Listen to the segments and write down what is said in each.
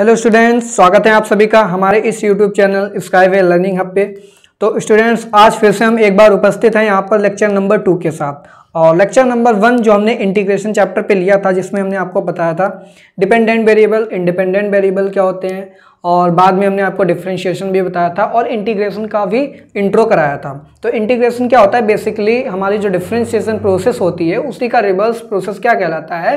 hello students स्वागत है आप सभी का हमारे इस YouTube channel Skyway learning hub पे तो स्टूडेंट्स आज फिर से हम एक बार उपस्थित हैं यहाँ पर लेक्चर नंबर टू के साथ और लेक्चर नंबर वन जो हमने इंटीग्रेशन चैप्टर पे लिया था जिसमें हमने आपको बताया था डिपेंडेंट वेरिएबल इंडिपेंडेंट वेरिएबल क्या होते हैं और बाद में हमने आपको डिफ्रेंशिएशन भी बताया था और इंटीग्रेशन का भी इंट्रो कराया था तो इंटीग्रेशन क्या होता है बेसिकली हमारी जो डिफ्रेंशिएशन प्रोसेस होती है उसी का रिवर्स प्रोसेस क्या कहलाता है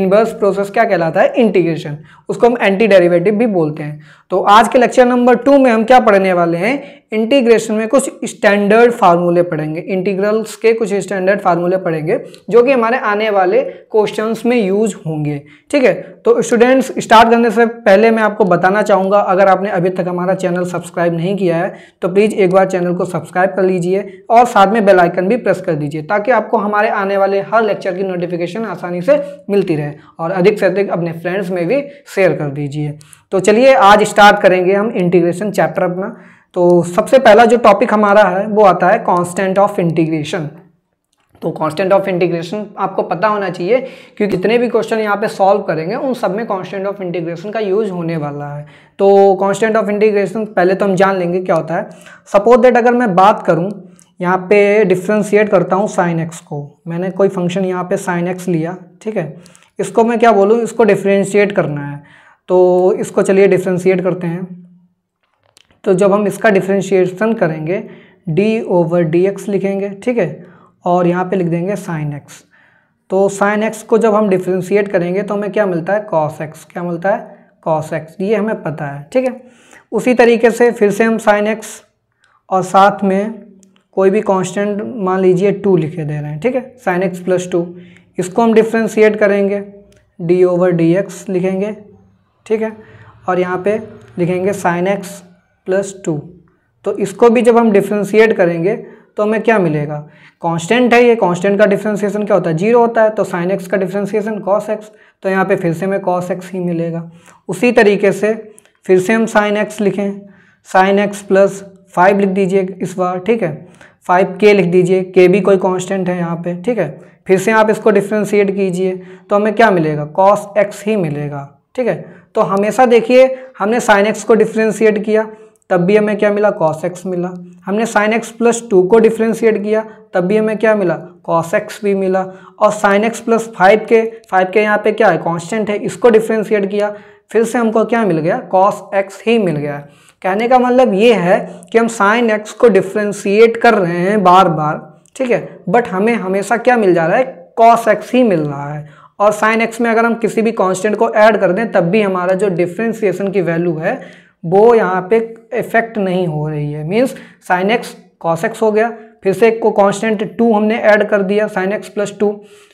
इनवर्स प्रोसेस क्या कहलाता है इंटीग्रेशन उसको हम एंटी डेरिवेटिव भी बोलते हैं तो आज के लेक्चर नंबर टू में हम क्या पढ़ने वाले हैं इंटीग्रेशन में कुछ स्टैंडर्ड फार्मूले पढ़ेंगे इंटीग्रल्स के कुछ स्टैंडर्ड फार्मूले पढ़ेंगे जो कि हमारे आने वाले क्वेश्चंस में यूज होंगे ठीक है तो स्टूडेंट्स स्टार्ट करने से पहले मैं आपको बताना चाहूँगा अगर आपने अभी तक हमारा चैनल सब्सक्राइब नहीं किया है तो प्लीज़ एक बार चैनल को सब्सक्राइब कर लीजिए और साथ में बेल आइकन भी प्रेस कर दीजिए ताकि आपको हमारे आने वाले हर लेक्चर की नोटिफिकेशन आसानी से मिलती रहे और अधिक से अधिक अपने फ्रेंड्स में भी शेयर कर दीजिए तो चलिए आज स्टार्ट करेंगे हम इंटीग्रेशन चैप्टर अपना तो सबसे पहला जो टॉपिक हमारा है वो आता है कॉन्स्टेंट ऑफ इंटीग्रेशन तो कांस्टेंट ऑफ इंटीग्रेशन आपको पता होना चाहिए क्योंकि जितने भी क्वेश्चन यहाँ पे सॉल्व करेंगे उन सब में कांस्टेंट ऑफ इंटीग्रेशन का यूज होने वाला है तो कांस्टेंट ऑफ इंटीग्रेशन पहले तो हम जान लेंगे क्या होता है सपोज दैट अगर मैं बात करूँ यहाँ पे डिफ्रेंशिएट करता हूँ साइन एक्स को मैंने कोई फंक्शन यहाँ पे साइन एक्स लिया ठीक है इसको मैं क्या बोलूँ इसको डिफ्रेंशिएट करना है तो इसको चलिए डिफ्रेंशिएट करते हैं तो जब हम इसका डिफ्रेंशिएशन करेंगे डी ओवर डी एक्स लिखेंगे ठीक है और यहाँ पे लिख देंगे साइन एक्स तो साइन एक्स को जब हम डिफ्रेंशिएट करेंगे तो हमें क्या मिलता है कॉस एक्स क्या मिलता है कॉस एक्स ये हमें पता है ठीक है उसी तरीके से फिर से हम साइन एक्स और साथ में कोई भी कांस्टेंट मान लीजिए टू लिखे दे रहे हैं ठीक है साइन एक्स प्लस टू इसको हम डिफ्रेंशिएट करेंगे डी ओवर डी एक्स लिखेंगे ठीक है और यहाँ पे लिखेंगे साइन एक्स प्लस टू तो इसको भी जब हम डिफ्रेंशिएट करेंगे तो हमें क्या मिलेगा कांस्टेंट है ये कांस्टेंट का डिफ्रेंसिएशन क्या होता है जीरो होता है तो साइन एक्स का डिफ्रेंसिएशन कॉस एक्स तो यहाँ पे फिर से हमें कॉस एक्स ही मिलेगा उसी तरीके से फिर से हम साइन एक्स लिखें साइन एक्स प्लस फाइव लिख दीजिए इस बार ठीक है फाइव के लिख दीजिए के भी कोई कॉन्स्टेंट है यहाँ पर ठीक है फिर से आप इसको डिफ्रेंशिएट कीजिए तो हमें क्या मिलेगा कॉस एक्स ही मिलेगा ठीक है तो हमेशा देखिए हमने साइन एक्स को डिफ्रेंशिएट किया तब भी हमें क्या मिला कॉस एक्स मिला हमने साइन एक्स प्लस टू को डिफ्रेंशिएट किया तब भी हमें क्या मिला कॉस एक्स भी मिला और साइन एक्स प्लस फाइव के फाइव के यहाँ पे क्या है कांस्टेंट है इसको डिफ्रेंशिएट किया फिर से हमको क्या मिल गया कॉस एक्स ही मिल गया कहने का मतलब ये है कि हम साइन एक्स को डिफ्रेंशिएट कर रहे हैं बार बार ठीक है बट हमें हमेशा क्या मिल जा रहा है कॉस एक्स ही मिल रहा है और साइन एक्स में अगर हम किसी भी कांस्टेंट को ऐड कर दें तब भी हमारा जो डिफ्रेंसिएशन की वैल्यू है वो यहाँ पे इफेक्ट नहीं हो रही है means sine x cos x हो गया फिर से एक को कांस्टेंट टू हमने ऐड कर दिया साइन एक्स प्लस टू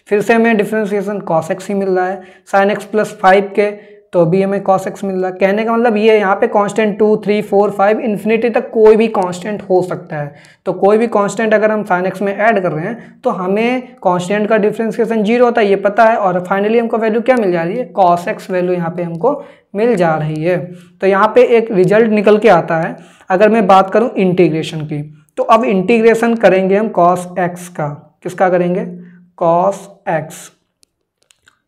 फिर से हमें डिफ्रेंसिएशन एक्स ही मिल रहा है साइन एक्स प्लस फाइव के तो अभी हमें कॉस एक्स मिल रहा है कहने का मतलब ये यहाँ पे constant two three four five infinity तक कोई भी कांस्टेंट हो सकता है तो कोई भी कांस्टेंट अगर हम साइन एक्स में ऐड कर रहे हैं तो हमें कांस्टेंट का डिफ्रेंसिएशन जीरो होता है ये पता है और फाइनली हमको वैल्यू क्या मिल जा रही है कॉस एक्स वैल्यू यहाँ पे हमको मिल जा रही है तो यहाँ पे एक रिजल्ट निकल के आता है अगर मैं बात करूँ इंटीग्रेशन की तो अब इंटीग्रेशन करेंगे हम कॉस एक्स का किसका करेंगे कॉस एक्स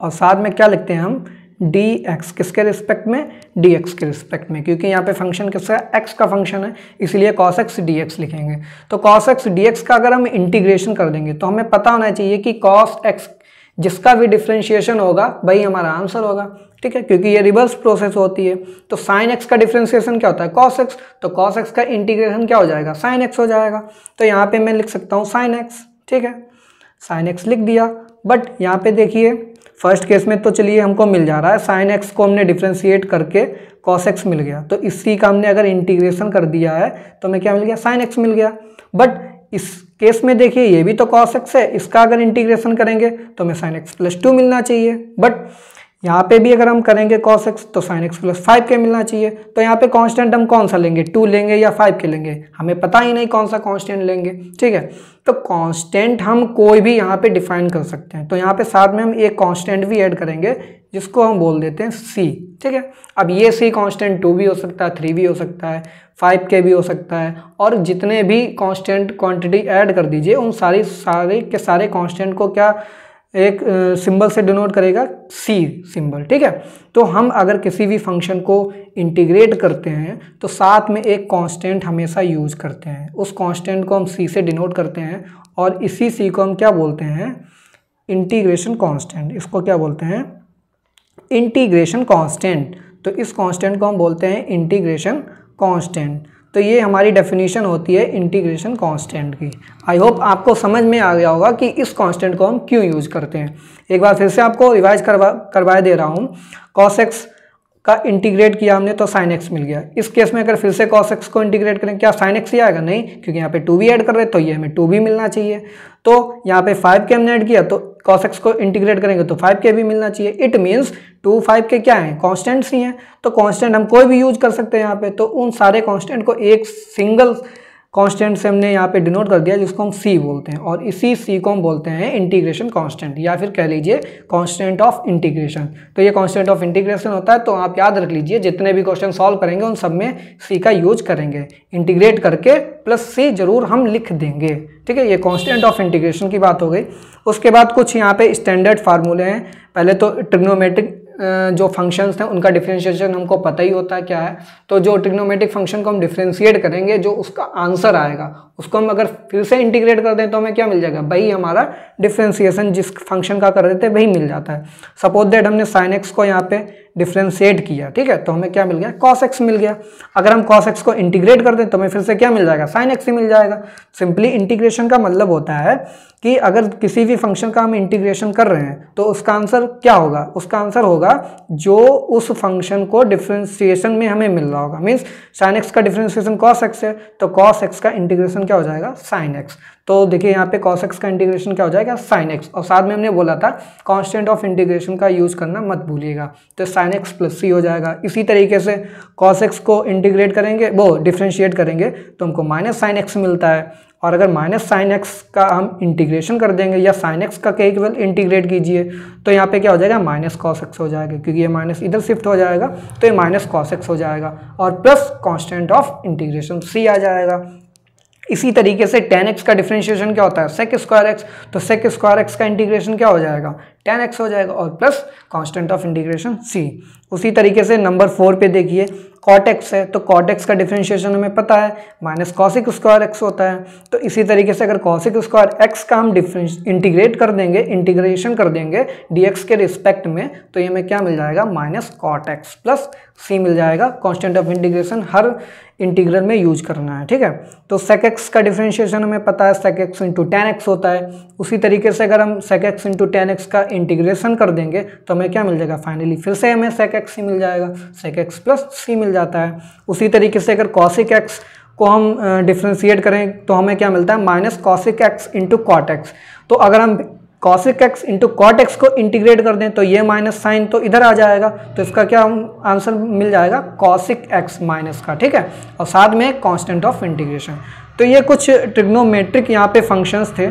और साथ में क्या लिखते हैं हम डी एक्स किसके रिस्पेक्ट में डी एक्स के रिस्पेक्ट में क्योंकि यहाँ पे फंक्शन किसका एक्स का फंक्शन है इसलिए कॉस एक्स डी एक्स लिखेंगे तो कॉस एक्स डी एक्स का अगर हम इंटीग्रेशन कर देंगे तो हमें पता होना चाहिए कि कॉस एक्स जिसका भी डिफ्रेंशिएशन होगा वही हमारा आंसर होगा ठीक है क्योंकि ये रिवर्स प्रोसेस होती है तो साइन एक्स का डिफ्रेंशिएशन क्या होता है कॉस एक्स तो कॉस एक्स का इंटीग्रेशन क्या हो जाएगा साइन एक्स हो जाएगा तो यहाँ पे मैं लिख सकता हूँ साइन एक्स ठीक है साइन एक्स लिख दिया बट यहाँ पे देखिए फर्स्ट केस में तो चलिए हमको मिल जा रहा है साइन एक्स को हमने डिफ्रेंशिएट करके कॉस एक्स मिल गया तो इसी का हमने अगर इंटीग्रेशन कर दिया है तो हमें क्या मिल गया साइन एक्स मिल गया बट इस केस में देखिए ये भी तो कॉस एक्स है इसका अगर इंटीग्रेशन करेंगे तो हमें साइन एक्स प्लस टू मिलना चाहिए बट यहाँ पे भी अगर हम करेंगे कॉस एक्स तो साइन एक्स प्लस फाइव के मिलना चाहिए तो यहाँ पे कांस्टेंट हम कौन सा लेंगे टू लेंगे या फाइव के लेंगे हमें पता ही नहीं कौन सा कांस्टेंट लेंगे ठीक है तो कांस्टेंट हम कोई भी यहाँ पे डिफाइन कर सकते हैं तो यहाँ पे साथ में हम एक कांस्टेंट भी ऐड करेंगे जिसको हम बोल देते हैं सी ठीक है अब ये सी कांस्टेंट टू भी हो सकता है थ्री भी हो सकता है फाइव के भी हो सकता है और जितने भी कांस्टेंट क्वांटिटी ऐड कर दीजिए उन सारी सारे के सारे कांस्टेंट को क्या एक सिंबल से डिनोट करेगा सी सिंबल ठीक है तो हम अगर किसी भी फंक्शन को इंटीग्रेट करते हैं तो साथ में एक कांस्टेंट हमेशा यूज करते हैं उस कांस्टेंट को हम सी से डिनोट करते हैं और इसी सी को हम क्या बोलते हैं इंटीग्रेशन कांस्टेंट इसको क्या बोलते हैं इंटीग्रेशन कांस्टेंट तो इस कांस्टेंट को हम बोलते हैं इंटीग्रेशन कांस्टेंट तो ये हमारी डेफिनेशन होती है इंटीग्रेशन कांस्टेंट की आई होप आपको समझ में आ गया होगा कि इस कांस्टेंट को हम क्यों यूज करते हैं एक बार फिर से आपको रिवाइज करवा करवाए दे रहा हूँ कॉस एक्स का इंटीग्रेट किया हमने तो साइन एक्स मिल गया इस केस में अगर फिर से कॉस एक्स को इंटीग्रेट करें क्या साइन एक्स ही आएगा नहीं क्योंकि यहाँ पे टू भी ऐड कर रहे तो ये हमें टू भी मिलना चाहिए तो यहाँ पे फाइव के हमने ऐड किया तो कॉस एक्स को इंटीग्रेट करेंगे तो फाइव के भी मिलना चाहिए इट मीन्स टू फाइव के क्या हैं कॉन्स्टेंट्स ही हैं तो कॉन्स्टेंट हम कोई भी यूज कर सकते हैं यहाँ पे तो उन सारे कॉन्स्टेंट को एक सिंगल कांस्टेंट से हमने यहाँ पे डिनोट कर दिया जिसको हम सी बोलते हैं और इसी सी को हम बोलते हैं इंटीग्रेशन कांस्टेंट या फिर कह लीजिए कांस्टेंट ऑफ इंटीग्रेशन तो ये कांस्टेंट ऑफ इंटीग्रेशन होता है तो आप याद रख लीजिए जितने भी क्वेश्चन सॉल्व करेंगे उन सब में सी का यूज करेंगे इंटीग्रेट करके प्लस सी जरूर हम लिख देंगे ठीक है ये कॉन्स्टेंट ऑफ इंटीग्रेशन की बात हो गई उसके बाद कुछ यहाँ पे स्टैंडर्ड फार्मूले हैं पहले तो ट्रिग्नोमेट्रिक जो फंक्शंस हैं उनका डिफ्रेंशिएशन हमको पता ही होता है क्या है तो जो ट्रिग्नोमेटिक फंक्शन को हम डिफ्रेंशिएट करेंगे जो उसका आंसर आएगा उसको हम अगर फिर से इंटीग्रेट कर दें तो हमें क्या मिल जाएगा वही हमारा डिफ्रेंशिएशन जिस फंक्शन का कर देते वही मिल जाता है सपोज दैट हमने साइन एक्स को यहाँ पे डिफ्रेंशिएट किया ठीक है तो हमें क्या मिल गया कॉस एक्स मिल गया अगर हम कॉस एक्स को इंटीग्रेट कर दें तो हमें फिर से क्या मिल जाएगा साइन एक्स ही मिल जाएगा सिंपली इंटीग्रेशन का मतलब होता है कि अगर किसी भी फंक्शन का हम इंटीग्रेशन कर रहे हैं तो उसका आंसर क्या होगा उसका आंसर होगा जो उस फंक्शन को डिफ्रेंसिएशन में हमें मिल रहा होगा मीन्स साइन एक्स का डिफ्रेंसिएशन कॉस एक्स है तो कॉस एक्स का इंटीग्रेशन क्या हो जाएगा साइन एक्स तो देखिए यहाँ पे कॉस एक्स का इंटीग्रेशन क्या हो जाएगा साइन एक्स और साथ में हमने बोला था कॉन्स्टेंट ऑफ इंटीग्रेशन का यूज़ करना मत भूलिएगा तो साइन एक्स प्लस सी हो जाएगा इसी तरीके से कॉस एक्स को इंटीग्रेट करेंगे वो डिफ्रेंशिएट करेंगे तो हमको माइनस साइन एक्स मिलता है और अगर माइनस साइन एक्स का हम इंटीग्रेशन कर देंगे या साइन एक्स का केवल इंटीग्रेट कीजिए तो यहाँ पे क्या हो जाएगा माइनस कॉस एक्स हो जाएगा क्योंकि ये माइनस इधर शिफ्ट हो जाएगा तो ये माइनस कॉस एक्स हो जाएगा और plus constant of integration C आ जाएगा इसी तरीके से टेन एक्स का डिफ्रेंशिएशन क्या होता है सेक स्क्वायर एक्स तो सेक स्क्वायर एक्स का इंटीग्रेशन क्या हो जाएगा टेन एक्स हो जाएगा और plus constant of integration C उसी तरीके से नंबर फोर पे देखिए कॉटेक्स है तो कॉटेक्स का डिफ्रेंशिएशन हमें पता है माइनस कॉसिक स्क्वायर एक्स होता है तो इसी तरीके से अगर कॉसिक स्क्वायर एक्स का हम डिफ्रेंश इंटीग्रेट कर देंगे इंटीग्रेशन कर देंगे डीएक्स के रिस्पेक्ट में तो ये हमें क्या मिल जाएगा माइनस कॉटेक्स प्लस सी मिल जाएगा कॉन्स्टेंट ऑफ इंटीग्रेशन हर इंटीग्रल में यूज करना है ठीक है तो सेक एक्स का डिफ्रेंशिएशन हमें पता है sec x into tan x होता है उसी तरीके से अगर हम sec x into tan x का इंटीग्रेशन कर देंगे तो हमें क्या मिल जाएगा फाइनली फिर से हमें सेक एक्स ही मिल जाएगा सेक एक्स प्लस सी मिल जाता है उसी तरीके से अगर कॉसिक एक्स को हम डिफ्रेंशिएट करें तो हमें क्या मिलता है minus cosec x into cot x तो अगर हम cosec x into cot x को इंटीग्रेट कर दें तो ये माइनस साइन तो इधर आ जाएगा तो इसका क्या आंसर मिल जाएगा कॉसिक एक्स माइनस का ठीक है और साथ में कॉन्स्टेंट ऑफ इंटीग्रेशन तो ये कुछ ट्रिग्नोमेट्रिक यहाँ पे फंक्शंस थे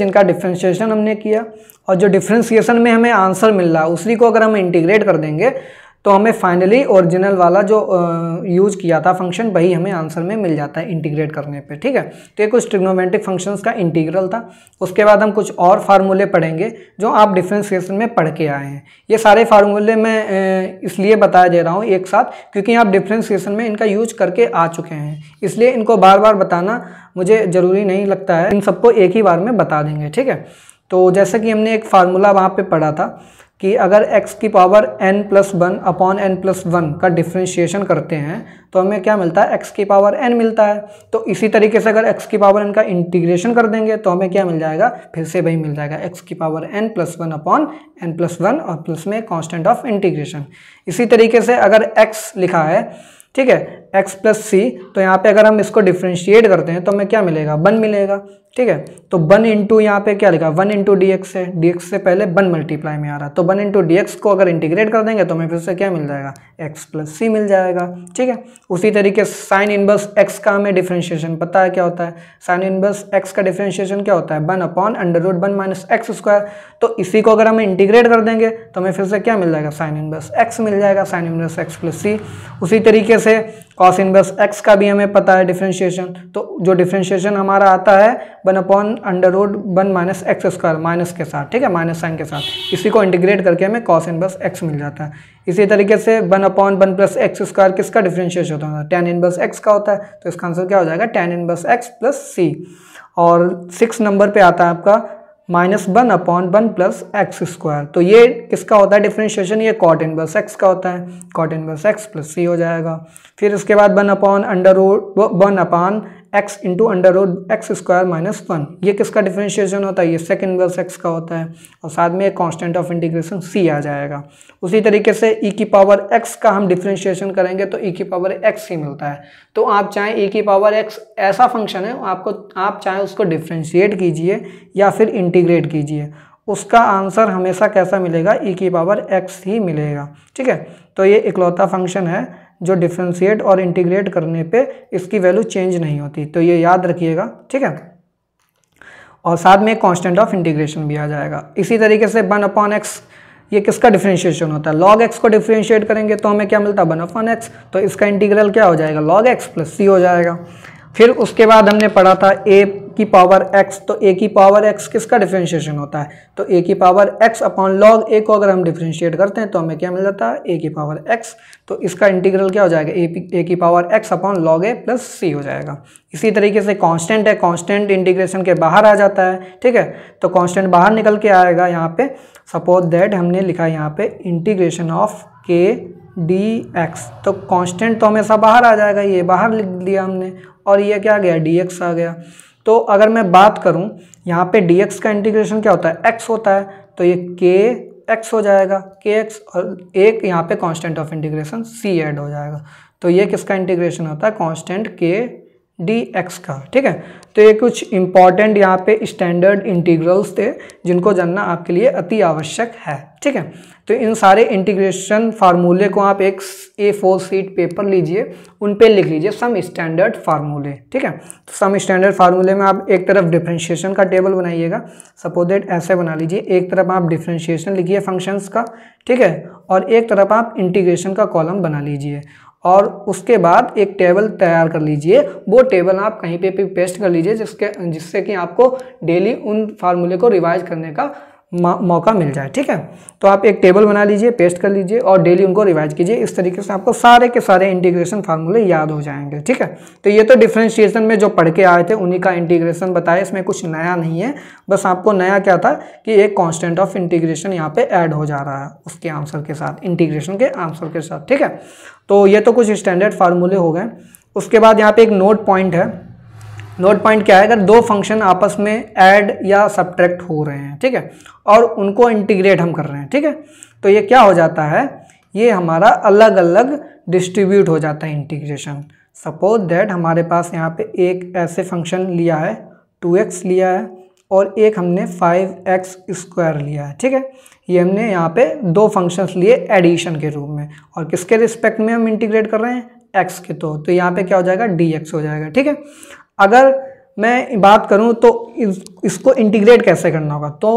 जिनका डिफ्रेंशिएशन हमने किया और जो डिफ्रेंशिएशन में हमें आंसर मिल रहा है उसी को अगर हम इंटीग्रेट कर देंगे तो हमें फाइनली ओरिजिनल वाला जो यूज़ किया था फंक्शन वही हमें आंसर में मिल जाता है इंटीग्रेट करने पे ठीक है तो ये कुछ ट्रिग्नोमेट्रिक फंक्शंस का इंटीग्रल था उसके बाद हम कुछ और फार्मूले पढ़ेंगे जो आप डिफ्रेंसिएशन में पढ़ के आए हैं ये सारे फार्मूले मैं इसलिए बताया दे रहा हूँ एक साथ क्योंकि आप डिफ्रेंसिएशन में इनका यूज करके आ चुके हैं इसलिए इनको बार बार बताना मुझे ज़रूरी नहीं लगता है इन सबको एक ही बार में बता देंगे ठीक है तो जैसे कि हमने एक फार्मूला वहाँ पर पढ़ा था कि अगर x की power n plus one upon n plus one का डिफ्रेंशिएशन करते हैं तो हमें क्या मिलता है x की पावर n मिलता है तो इसी तरीके से अगर x की पावर n का इंटीग्रेशन कर देंगे तो हमें क्या मिल जाएगा फिर से वही मिल जाएगा x की power n plus one upon n plus one और प्लस में कॉन्स्टेंट ऑफ इंटीग्रेशन इसी तरीके से अगर x लिखा है ठीक है एक्स प्लस सी तो यहाँ पे अगर हम इसको डिफ्रेंशिएट करते हैं तो हमें क्या मिलेगा वन मिलेगा ठीक है तो वन इंटू यहाँ पे क्या लिखा वन इंटू डी एक्स है डी एक्स से पहले वन मल्टीप्लाई में आ रहा है तो वन इंटू डी एक्स को अगर इंटीग्रेट कर देंगे तो हमें फिर से क्या मिल जाएगा एक्स प्लस सी मिल जाएगा ठीक है उसी तरीके साइन इनवर्स एक्स का हमें डिफ्रेंशिएशन पता है क्या होता है साइन इनवर्स एक्स का डिफ्रेंशिएशन क्या होता है one upon under root one minus x square तो इसी को अगर हम इंटीग्रेट कर देंगे तो हमें फिर से क्या मिल जाएगा साइन इनवर्स एक्स मिल जाएगा sine inverse x plus c उसी तरीके से कॉस इनवर्स एक्स का भी हमें पता है डिफ्रेंशिएशन तो जो डिफ्रेंशिएशन हमारा आता है one upon under root one minus x square minus के साथ ठीक है माइनस साइन के साथ इसी को इंटीग्रेट करके हमें कॉस इनवर्स एक्स मिल जाता है इसी तरीके से one upon one plus x square किसका डिफ्रेंशिएशन होता है टेन इनवर्स एक्स का होता है तो इसका आंसर क्या हो जाएगा tan inverse x plus c और सिक्स नंबर पर आता है आपका minus one upon one plus x square तो ये किसका होता है डिफ्रेंशिएशन ये कॉट बस एक्स का होता है कॉट बस एक्स प्लस सी हो जाएगा फिर इसके बाद one upon under root one upon x into under root x square minus one ये किसका डिफ्रेंशिएशन होता है ये सेकेंड वर्स एक्स का होता है और साथ में एक कॉन्स्टेंट ऑफ इंटीग्रेशन सी आ जाएगा उसी तरीके से ई e की पावर एक्स का हम डिफ्रेंशिएशन करेंगे तो ई e की पावर एक्स ही मिलता है तो आप चाहें ई e की पावर एक्स ऐसा फंक्शन है आपको आप चाहें उसको डिफ्रेंशिएट कीजिए या फिर इंटीग्रेट कीजिए उसका आंसर हमेशा कैसा मिलेगा ई e की पावर एक्स ही मिलेगा ठीक है तो ये इकलौता फंक्शन है जो डिफ्रेंशिएट और इंटीग्रेट करने पे इसकी वैल्यू चेंज नहीं होती तो ये याद रखिएगा ठीक है और साथ में कांस्टेंट ऑफ इंटीग्रेशन भी आ जाएगा इसी तरीके से वन अपॉन एक्स ये किसका डिफ्रेंशिएशन होता है लॉग एक्स को डिफ्रेंशिएट करेंगे तो हमें क्या मिलता है वन अपॉन एक्स तो इसका इंटीग्रल क्या हो जाएगा लॉग एक्स प्लस सी हो जाएगा फिर उसके बाद हमने पढ़ा था ए की पावर एक्स तो ए की पावर एक्स किसका डिफ्रेंशिएशन होता है तो ए की power x upon log a को अगर हम डिफ्रेंशिएट करते हैं तो हमें क्या मिल जाता है ए की पावर एक्स तो इसका इंटीग्रल क्या हो जाएगा ए ए की power x upon log a plus c हो जाएगा इसी तरीके से कांस्टेंट है कांस्टेंट इंटीग्रेशन के बाहर आ जाता है ठीक है तो कॉन्स्टेंट बाहर निकल के आएगा यहाँ पर सपोज दैट हमने लिखा यहाँ पर integration of k d x तो कांस्टेंट तो हमेशा बाहर आ जाएगा ये बाहर लिख दिया हमने और ये क्या गया dx आ गया तो अगर मैं बात करूं यहाँ पे dx का इंटीग्रेशन क्या होता है x होता है तो ये के एक्स हो जाएगा के एक्स और एक यहाँ पे constant of integration c add हो जाएगा तो ये किसका इंटीग्रेशन होता है कांस्टेंट के डी एक्स का ठीक है तो ये कुछ इंपॉर्टेंट यहाँ पे स्टैंडर्ड इंटीग्रल्स थे जिनको जानना आपके लिए अति आवश्यक है ठीक है तो इन सारे इंटीग्रेशन फार्मूले को आप एक ए फोर सीट पेपर लीजिए उन पे लिख लीजिए सम स्टैंडर्ड फार्मूले ठीक है तो सम स्टैंडर्ड फार्मूले में आप एक तरफ डिफ्रेंशिएशन का टेबल बनाइएगा सपोजेट ऐसे बना लीजिए एक तरफ आप डिफ्रेंशिएशन लिखिए फंक्शंस का ठीक है और एक तरफ आप इंटीग्रेशन का कॉलम बना लीजिए और उसके बाद एक टेबल तैयार कर लीजिए वो टेबल आप कहीं पे भी पेस्ट कर लीजिए जिसके जिससे कि आपको डेली उन फार्मूले को रिवाइज करने का मौका मिल जाए ठीक है तो आप एक टेबल बना लीजिए पेस्ट कर लीजिए और डेली उनको रिवाइज कीजिए इस तरीके से आपको सारे के सारे इंटीग्रेशन फार्मूले याद हो जाएंगे ठीक है तो ये तो डिफ्रेंशिएशन में जो पढ़ के आए थे उन्हीं का इंटीग्रेशन बताया इसमें कुछ नया नहीं है बस आपको नया क्या था कि एक कॉन्स्टेंट ऑफ इंटीग्रेशन यहाँ पर ऐड हो जा रहा है उसके आंसर के साथ इंटीग्रेशन के आंसर के साथ ठीक है तो ये तो कुछ स्टैंडर्ड फार्मूले हो गए उसके बाद यहाँ पर एक नोट पॉइंट है नोट पॉइंट क्या है अगर दो फंक्शन आपस में ऐड या सब्ट्रैक्ट हो रहे हैं ठीक है और उनको इंटीग्रेट हम कर रहे हैं ठीक है तो ये क्या हो जाता है ये हमारा अलग अलग डिस्ट्रीब्यूट हो जाता है इंटीग्रेशन सपोज दैट हमारे पास यहाँ पे एक ऐसे फंक्शन लिया है 2x लिया है और एक हमने 5x स्क्वायर लिया है ठीक है ये हमने यहाँ पे दो फंक्शंस लिए एडिशन के रूप में और किसके रिस्पेक्ट में हम इंटीग्रेट कर रहे हैं x के तो तो यहाँ पे क्या हो जाएगा dx हो जाएगा ठीक है अगर मैं बात करूं तो इस, इसको इंटीग्रेट कैसे करना होगा तो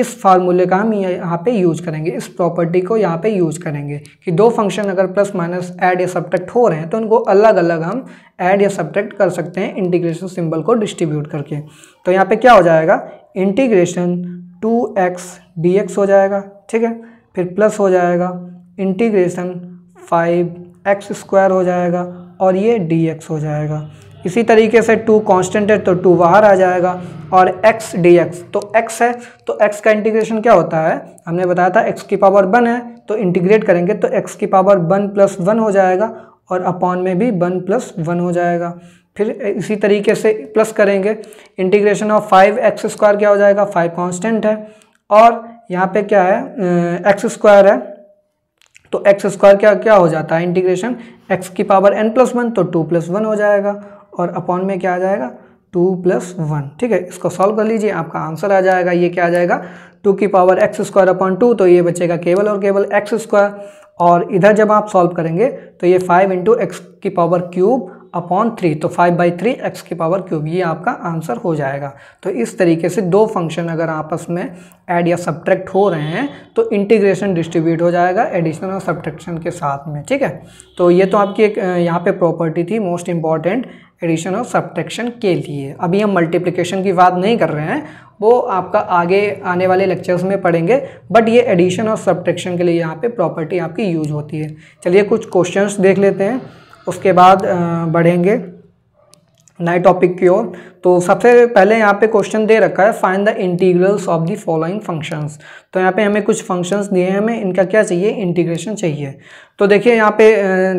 इस फार्मूले का हम यहाँ पे यूज करेंगे इस प्रॉपर्टी को यहाँ पे यूज करेंगे कि दो फंक्शन अगर प्लस माइनस ऐड या सब्ट्रैक्ट हो रहे हैं तो उनको अलग अलग हम ऐड या सब्ट्रैक्ट कर सकते हैं इंटीग्रेशन सिंबल को डिस्ट्रीब्यूट करके तो यहाँ पे क्या हो जाएगा integration two x d x हो जाएगा ठीक है फिर प्लस हो जाएगा इंटीग्रेशन फाइव एक्स स्क्वायर हो जाएगा और ये डी एक्स हो जाएगा इसी तरीके से टू कॉन्स्टेंट है तो टू बाहर आ जाएगा और एक्स डी एक्स तो एक्स है तो एक्स का इंटीग्रेशन क्या होता है हमने बताया था एक्स की पावर वन है तो इंटीग्रेट करेंगे तो एक्स की पावर वन प्लस वन हो जाएगा और अपॉन में भी वन प्लस वन हो जाएगा फिर इसी तरीके से प्लस करेंगे integration of five x square क्या हो जाएगा फाइव कांस्टेंट है और यहाँ पे क्या है एक्स स्क्वायर है तो एक्स स्क्वायर क्या क्या हो जाता है इंटीग्रेशन एक्स की पावर एन प्लस वन तो टू प्लस वन हो जाएगा और अपॉन में क्या आ जाएगा टू प्लस वन ठीक है इसको सॉल्व कर लीजिए आपका आंसर आ जाएगा ये क्या आ जाएगा टू की power x square upon two तो ये बचेगा केवल और केवल एक्स स्क्वायर और इधर जब आप सॉल्व करेंगे तो ये फाइव इंटू एक्स की पावर क्यूब अपॉन थ्री तो फाइव बाई थ्री एक्स की पावर क्यूब ये आपका आंसर हो जाएगा तो इस तरीके से दो फंक्शन अगर आपस में ऐड या सब्ट्रैक्ट हो रहे हैं तो इंटीग्रेशन डिस्ट्रीब्यूट हो जाएगा एडिशन और सब्ट्रैक्शन के साथ में ठीक है तो ये तो आपकी एक यहाँ पे प्रॉपर्टी थी मोस्ट इंपॉर्टेंट एडिशन और सब्ट्रैक्शन के लिए अभी हम मल्टीप्लिकेशन की बात नहीं कर रहे हैं वो आपका आगे आने वाले लेक्चर्स में पढ़ेंगे बट ये एडिशन और सब्ट्रैक्शन के लिए यहाँ पे प्रॉपर्टी आपकी यूज होती है चलिए कुछ क्वेश्चंस देख लेते हैं उसके बाद बढ़ेंगे नए टॉपिक की ओर तो सबसे पहले यहाँ पे क्वेश्चन दे रखा है find the integrals of the following functions तो यहाँ पे हमें कुछ फंक्शंस दिए हैं हमें इनका क्या चाहिए इंटीग्रेशन चाहिए तो देखिए यहाँ पे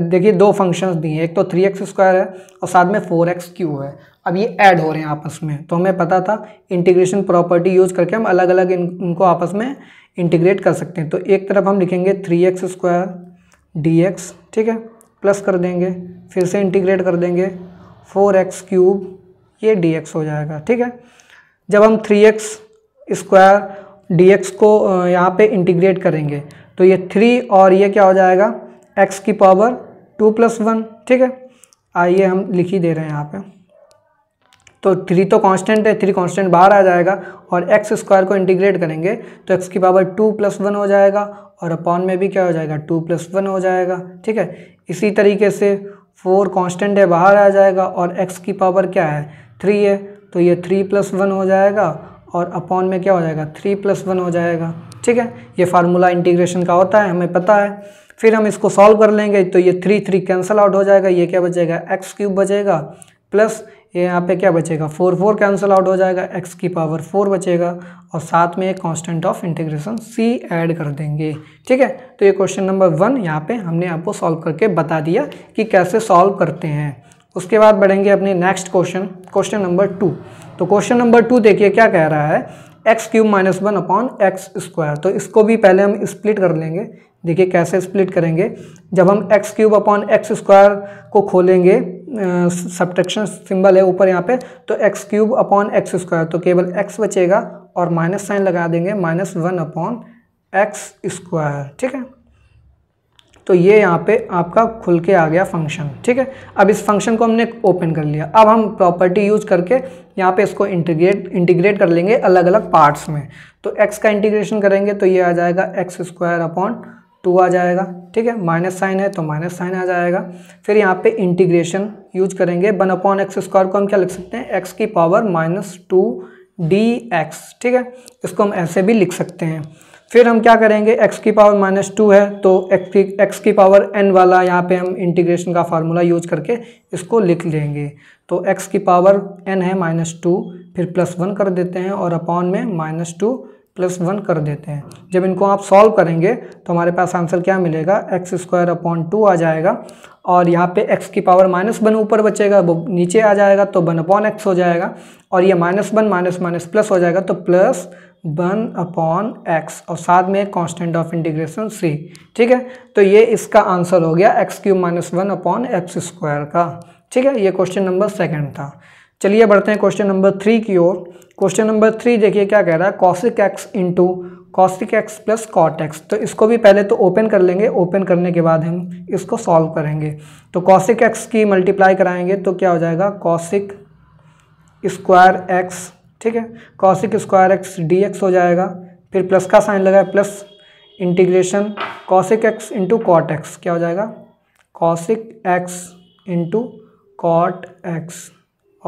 देखिए दो फंक्शंस दिए हैं एक तो थ्री एक्स स्क्वायर है और साथ में फोर एक्स क्यू है अब ये ऐड हो रहे हैं आपस में तो हमें पता था इंटीग्रेशन प्रॉपर्टी यूज़ करके हम अलग अलग इन, इनको आपस में इंटीग्रेट कर सकते हैं तो एक तरफ हम लिखेंगे three x square d x ठीक है प्लस कर देंगे फिर से इंटीग्रेट कर देंगे फोर एक्स क्यूब ये डी एक्स हो जाएगा ठीक है जब हम three x square d x को यहाँ पे इंटीग्रेट करेंगे तो ये थ्री और ये क्या हो जाएगा एक्स की पावर टू प्लस वन ठीक है आइए हम लिख ही दे रहे हैं यहाँ पे तो थ्री तो कांस्टेंट है थ्री कांस्टेंट बाहर आ जाएगा और एक्स स्क्वायर को इंटीग्रेट करेंगे तो एक्स की पावर टू प्लस वन हो जाएगा और अपॉन में भी क्या हो जाएगा टू प्लस वन हो जाएगा ठीक है इसी तरीके से फोर कांस्टेंट है बाहर आ जाएगा और एक्स की पावर क्या है थ्री है तो ये थ्री प्लस वन हो जाएगा और अपॉन में क्या हो जाएगा थ्री प्लस वन हो जाएगा ठीक है ये फार्मूला इंटीग्रेशन का होता है हमें पता है फिर हम इसको सॉल्व कर लेंगे तो ये थ्री थ्री कैंसिल आउट हो जाएगा ये क्या बचेगा एक्स क्यूब बचेगा प्लस ये यहाँ पे क्या बचेगा फोर फोर कैंसिल आउट हो जाएगा एक्स की पावर फोर बचेगा और साथ में एक constant of integration c add कर देंगे ठीक है तो ये क्वेश्चन नंबर वन यहाँ पे हमने आपको सॉल्व करके बता दिया कि कैसे सॉल्व करते हैं उसके बाद बढ़ेंगे अपने next question question number two तो क्वेश्चन नंबर टू देखिए क्या कह रहा है x cube minus one upon x square तो इसको भी पहले हम स्प्लिट कर लेंगे देखिए कैसे स्प्लिट करेंगे जब हम x cube upon x square को खोलेंगे सब्ट्रैक्शन सिंबल है ऊपर यहाँ पे तो x cube upon x square तो केवल एक्स बचेगा और माइनस साइन लगा देंगे minus one upon x square ठीक है तो ये यहाँ पे आपका खुल के आ गया फंक्शन ठीक है अब इस फंक्शन को हमने ओपन कर लिया अब हम प्रॉपर्टी यूज करके यहाँ पे इसको इंटीग्रेट इंटीग्रेट कर लेंगे अलग अलग पार्ट्स में तो एक्स का इंटीग्रेशन करेंगे तो ये आ जाएगा एक्स स्क्वायर अपॉन टू आ जाएगा ठीक है माइनस साइन है तो माइनस साइन आ जाएगा फिर यहाँ पे इंटीग्रेशन यूज करेंगे वन अपॉन एक्स स्क्वायर को हम क्या लिख सकते हैं एक्स की power minus two d x ठीक है इसको हम ऐसे भी लिख सकते हैं फिर हम क्या करेंगे x की पावर माइनस टू है तो x की x की पावर n वाला यहाँ पे हम इंटीग्रेशन का फार्मूला यूज करके इसको लिख लेंगे तो x की पावर n है माइनस टू फिर प्लस वन कर देते हैं और अपॉन में माइनस टू प्लस वन कर देते हैं जब इनको आप सॉल्व करेंगे तो हमारे पास आंसर क्या मिलेगा एक्स स्क्वायर अपॉन टू आ जाएगा और यहाँ पे x की पावर माइनस वन ऊपर बचेगा वो नीचे आ जाएगा तो वन अपॉन एक्स हो जाएगा और ये minus one minus minus plus हो जाएगा तो प्लस वन अपॉन एक्स और साथ में कांस्टेंट ऑफ इंटीग्रेशन सी ठीक है तो ये इसका आंसर हो गया x cube minus one upon x square का ठीक है ये क्वेश्चन नंबर सेकंड था चलिए बढ़ते हैं क्वेश्चन नंबर थ्री की ओर क्वेश्चन नंबर थ्री देखिए क्या कह रहा है cosec x into cosec x plus cot x तो इसको भी पहले तो ओपन कर लेंगे ओपन करने के बाद हम इसको सॉल्व करेंगे तो कॉसिक एक्स की मल्टीप्लाई कराएंगे तो क्या हो जाएगा कॉसिक स्क्वायर एक्स ठीक है cosec square x d x हो जाएगा फिर प्लस का साइन लगा plus integration cosec x into cot x क्या हो जाएगा cosec x into cot x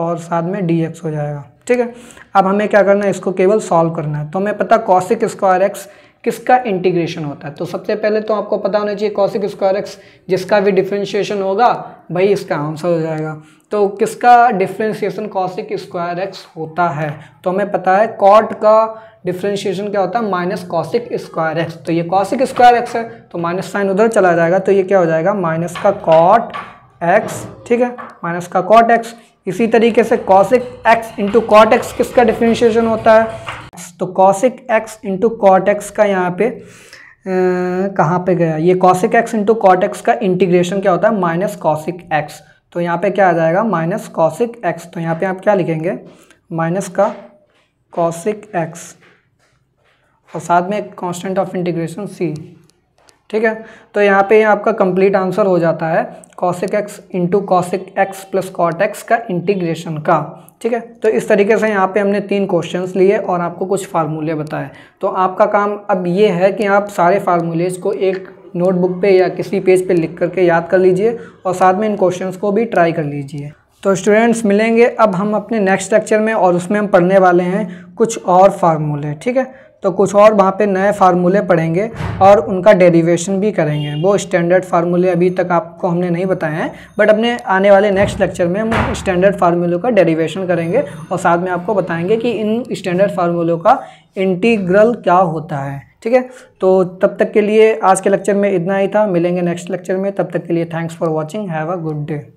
और साथ में डी एक्स हो जाएगा ठीक है अब हमें क्या करना है इसको केवल सॉल्व करना है तो हमें पता कॉसिक स्क्वायर एक्स किसका इंटीग्रेशन होता है तो सबसे पहले तो आपको पता होना चाहिए कॉसिक स्क्वायर एक्स जिसका भी डिफ्रेंशिएशन होगा भाई इसका आंसर हो जाएगा तो किसका डिफ्रेंशिएशन कॉसिक स्क्वायर एक्स होता है तो हमें पता है कॉट का डिफ्रेंशिएशन क्या होता है माइनस कॉसिक स्क्वायर एक्स तो ये कॉसिक स्क्वायर एक्स है तो माइनस साइन उधर चला जाएगा तो ये क्या हो जाएगा माइनस का कॉट एक्स ठीक है माइनस का कॉट एक्स इसी तरीके से cosec x into cot x किसका डिफ्रेंशिएशन होता है तो cosec x into cot x का यहाँ पे कहाँ पे गया ये cosec x into cot x का इंटीग्रेशन क्या होता है माइनस कॉसिक एक्स तो यहाँ पे क्या आ जाएगा माइनस कॉसिक एक्स तो यहाँ पे आप क्या लिखेंगे माइनस का कॉसिक एक्स और साथ में एक कॉन्स्टेंट ऑफ इंटीग्रेशन सी ठीक है तो यहाँ पे आपका कंप्लीट आंसर हो जाता है cosec x into cosec x plus cot x का इंटीग्रेशन का ठीक है तो इस तरीके से यहाँ पे हमने तीन क्वेश्चंस लिए और आपको कुछ फार्मूले बताए तो आपका काम अब ये है कि आप सारे फार्मूलेज को एक नोटबुक पे या किसी पेज पे लिख करके याद कर लीजिए और साथ में इन क्वेश्चन को भी ट्राई कर लीजिए तो स्टूडेंट्स मिलेंगे अब हम अपने नेक्स्ट लेक्चर में और उसमें हम पढ़ने वाले हैं कुछ और फार्मूले ठीक है तो कुछ और वहाँ पे नए फार्मूले पढ़ेंगे और उनका डेरिवेशन भी करेंगे वो स्टैंडर्ड फार्मूले अभी तक आपको हमने नहीं बताए हैं बट अपने आने वाले नेक्स्ट लेक्चर में हम स्टैंडर्ड फार्मूलों का डेरिवेशन करेंगे और साथ में आपको बताएंगे कि इन स्टैंडर्ड फार्मूलों का इंटीग्रल क्या होता है ठीक है तो तब तक के लिए आज के लेक्चर में इतना ही था मिलेंगे नेक्स्ट लेक्चर में तब तक के लिए thanks for watching have a good day